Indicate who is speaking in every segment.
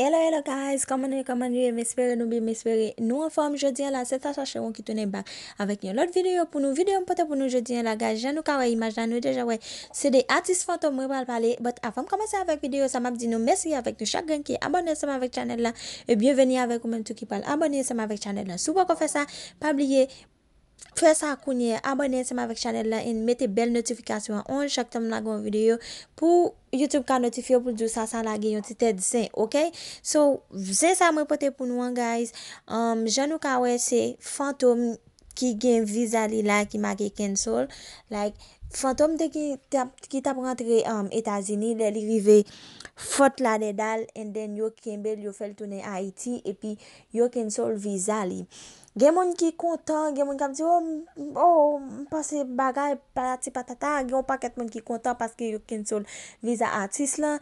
Speaker 1: Hello, hello guys! Koman e, koman e, mespere, noube, mespere Nou an form jodi an la, setan so cheron ki tounen bak Avèk yon lot videyo pou nou, videyo mpote pou nou jodi an la Gaj, jan nou ka wè, imaj nan nou, deja wè Se de artist fantom, mwen wè pal pale But avèm komanse avèk videyo, sa map di nou Mèsi avèk nou, chak gen ki abonè seman avèk chanel la E byè veni avèk ou men tout ki pal abonè seman avèk chanel la Sou pou kon fè sa, pa bliye pres akounye, abonye seman vek chanel la en mette bel notifikasyon on chak tam la gwen videyo pou youtube ka notifyo pou djou sa san la genyon ti te disen, ok? so, ze sa mwen pote pou nou an guys um, jan nou ka we se fantom ki gen visa li la ki ma gen cancel fantom de ki tap rentre etazini, le li rive fot la nedal en den yo kembel yo fel tounen a iti epi yo cancel visa li Gen moun ki kontan, gen moun kap di yo oh, mpase oh, bagay pala ti patata, gen ou paket moun ki kontan paske yo kin sol viza atis la,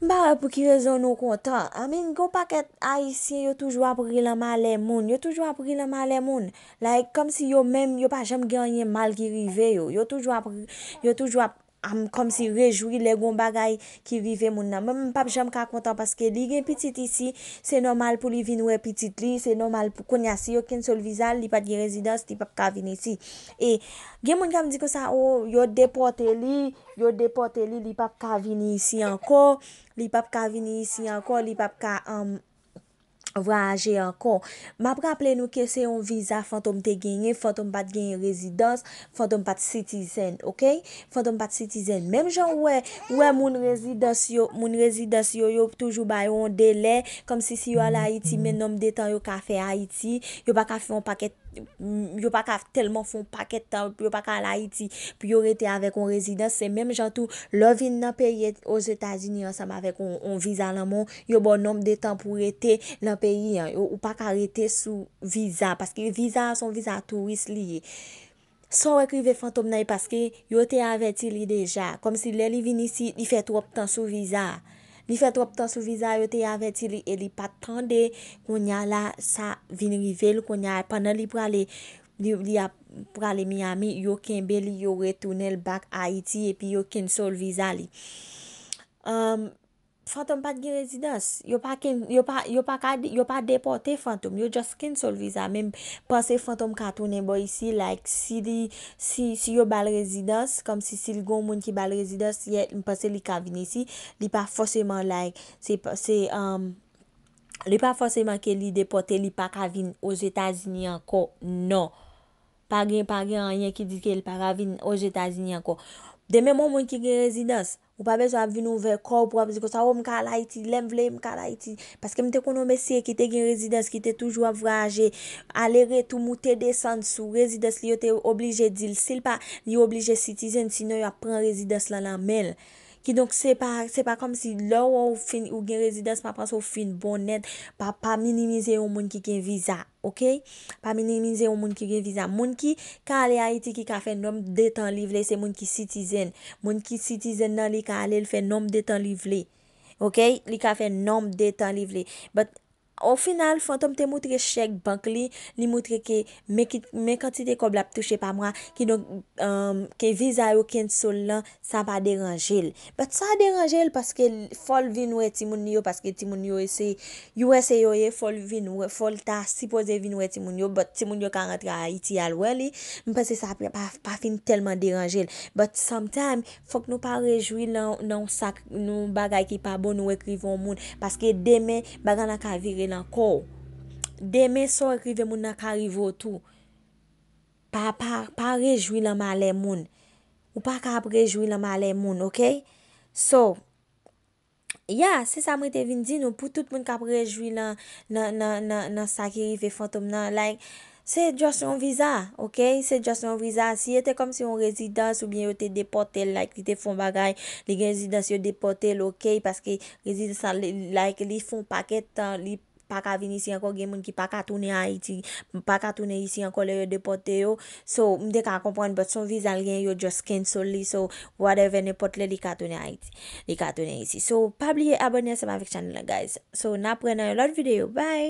Speaker 1: ba pou ki rezon nou kontan. Amin, gen ou paket a yisi yo toujwa prilama ale moun, yo toujwa prilama ale moun, la e kom si yo mèm yo pa jem ganyen mal ki rive yo, yo toujwa prilama. Am kom si rejoui le goun bagay ki vive moun nan. Mwen pap jam ka kontan paske li gen pitit isi. Se normal pou li vinwe pitit li. Se normal pou kon yasi yo ken sol vizal. Li pat gen rezidans, li pap ka vini isi. E gen moun kam di ko sa oh, yo depote li. Yo depote li, li pap ka vini isi anko. Li pap ka vini isi anko. Li pap ka... vwa aje ankon. M ap rappele nou ke se yon viza, fantom te genye, fantom bat genye rezidans, fantom bat sitizen, ok? Fantom bat sitizen. Mem jan wè, wè moun rezidans yo, moun rezidans yo, yo toujou ba yon dele, kom si si yo ala Haiti, men nom detan yo kafe Haiti, yo ba kafe yon paket, yo pa ka telman fon paket tan, yo pa ka la iti, pi yo rete avek on rezidans, se menm jantou, lò vin nan peye os Etasini ansam avek on vizan nan moun, yo bon nom de tan pou rete nan peyi, yo pa ka rete sou vizan, paske vizan son vizan turist liye. Son wèkri ve fantom nan yi e paske, yo te aveti li deja, kom si lè li vin isi, yi fe trop tan sou vizan. Li fet wap tan sou viza yo te aveti li, e li patande kwenya la sa vinrivel kwenya. Pwennan li prale, li a prale Miami, yo kenbe li yo retounel bak Haiti, epi yo ken sol viza li. Ehm... Fantoum pat gen rezidans, yo pa depote fantoum, yo just kin solvisa. Mem, panse fantoum katounen bo isi, like, si yo bal rezidans, kom si sil gon moun ki bal rezidans, yet, m panse li kavine isi, li pa foseman, like, um, li pa foseman ke li depote, li pa kavine ouz etazini anko, no. Pagin, pagin, anyen ki dike li pa kavine ouz etazini anko. Deme moun moun ki gen rezidans, ou pa beso ap vin ouve kor pou ap zi ko sa ou oh, mka la iti, lem vle mka la iti. Paske mte konon mese ki te gen rezidans ki te toujwa vraje, ale re tou mouten desan sou rezidans li yo te oblije dil. Sil pa li yo oblije sitizen sino yo ap pran rezidans la nan menl. Ki donk se pa, se pa kom si low ou fin ou gen rezidans pa panso fin bon net pa pa minimize ou moun ki gen viza, ok? Pa minimize ou moun ki gen viza. Moun ki ka ale Haiti ki ka fe nom detan livle, se moun ki sitizen. Moun ki sitizen nan li ka ale, li fe nom detan livle, ok? Li ka fe nom detan livle. But... Ou final, fantom te moutre chek bank li, li moutre ke me kantite ko blap touche pa mwa, euh, ke vizay ou kent sol lan, sa pa deranjil. Bat sa deranjil, paske fol vinwe ti moun yo, paske ti moun yo ese USA yo ye, fol vinwe, fol ta sipoze vinwe ti moun yo, bat ti moun yo ka rentre a Haiti alwe li, mi pase sa pa fin telman deranjil. Bat sometimes, fok nou pa rejoui nan sak, nan bagay ki pa bon nou ekrivon moun, paske deme bagay nan ka virel nan kou. Deme sou ekrive moun nan karivo tou. Pa rejoui nan male moun. Ou pa ka prejoui nan male moun, ok? So, ya, se sa mwen te vin di nou, pou tout moun ka prejoui nan sakirive fantom nan, like, se jason viza, ok? Se jason viza, si ete kom si yon rezidans ou bien yote depote, like, li te fon bagay, li rezidans yon depote loke, paske rezidans like, li fon paket, li pa ka vin isi anko gen moun ki pa ka tounen a iti, pa ka tounen isi anko le yo depote yo, so mde ka kompon, but son vizan liyen yo just kensou li, so whatever ne potle di ka tounen a iti, di ka tounen isi, so pabliye abonye se ma fik chanel la guys, so naprena yo lot videyo, bye!